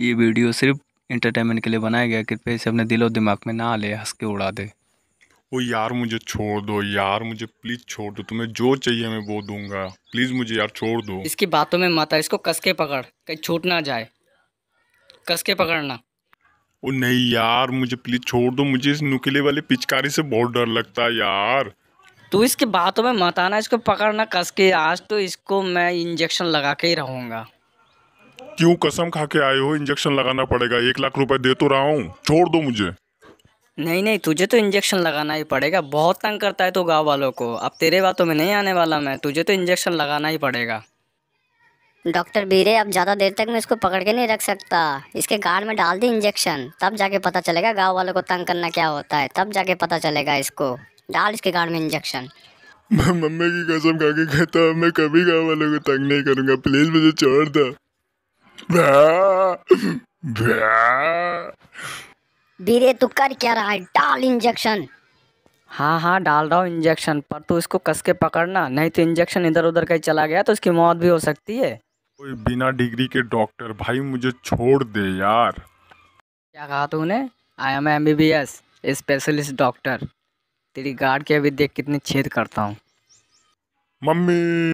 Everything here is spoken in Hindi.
ये वीडियो सिर्फ इंटरटेनमेंट के लिए बनाया गया कृपया इसे अपने दिलो दिमाग में ना ले हंस के उड़ा दे वो यार मुझे छोड़ दो यार मुझे प्लीज़ छोड़ दो तुम्हें जो चाहिए मैं वो दूंगा प्लीज़ मुझे यार छोड़ दो इसकी बातों में माता इसको कस के पकड़ कहीं छूट ना जाए कस के पकड़ना वो नहीं यार मुझे प्लीज़ छोड़ दो मुझे इस नुकीले वाले पिचकारी से बहुत डर लगता है यार तू इसकी बातों में मत आना इसको पकड़ना कस के आज तो इसको मैं इंजेक्शन लगा के ही रहूंगा क्यों कसम खा के आए हो इंजेक्शन लगाना पड़ेगा एक लाख रुपए दे तो रहा हूँ छोड़ दो मुझे नहीं नहीं तुझे तो इंजेक्शन लगाना ही पड़ेगा बहुत तंग करता है तो गांव वालों को अब तेरे बातों में नहीं आने वाला मैं तुझे तो इंजेक्शन लगाना ही पड़ेगा डॉक्टर बीरे अब ज़्यादा देर तक मैं इसको पकड़ के नहीं रख सकता इसके गाड़ में डाल दी इंजेक्शन तब जाके पता चलेगा गाँव वालों को तंग करना क्या होता है तब जाके पता चलेगा इसको डाल इसके गाड़ में इंजेक्शन मम्मी की कसम खा के कहता मैं कभी गाँव वालों को तंग नहीं करूँगा प्लीज़ मुझे छोड़ दो धीरे तू कर क्या रहा है डाल इंजेक्शन हाँ हाँ डाल रहा हूँ इंजेक्शन पर तू इसको कस के पकड़ना नहीं तो इंजेक्शन इधर उधर कहीं चला गया तो इसकी मौत भी हो सकती है कोई बिना डिग्री के डॉक्टर भाई मुझे छोड़ दे यार क्या कहा तूने I am M B B S specialist doctor तेरी गार्ड के अभी देख कितनी छेद करता हूँ मम्मी